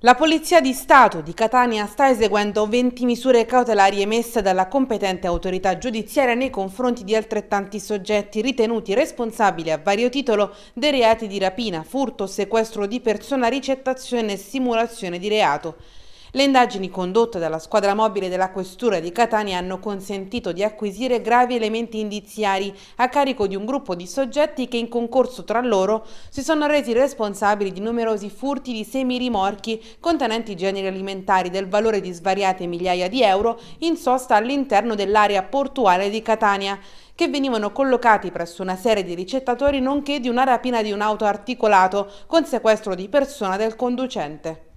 La Polizia di Stato di Catania sta eseguendo 20 misure cautelari emesse dalla competente autorità giudiziaria nei confronti di altrettanti soggetti ritenuti responsabili a vario titolo dei reati di rapina, furto, sequestro di persona, ricettazione e simulazione di reato. Le indagini condotte dalla squadra mobile della Questura di Catania hanno consentito di acquisire gravi elementi indiziari a carico di un gruppo di soggetti che in concorso tra loro si sono resi responsabili di numerosi furti di semirimorchi contenenti generi alimentari del valore di svariate migliaia di euro in sosta all'interno dell'area portuale di Catania che venivano collocati presso una serie di ricettatori nonché di una rapina di un auto articolato con sequestro di persona del conducente.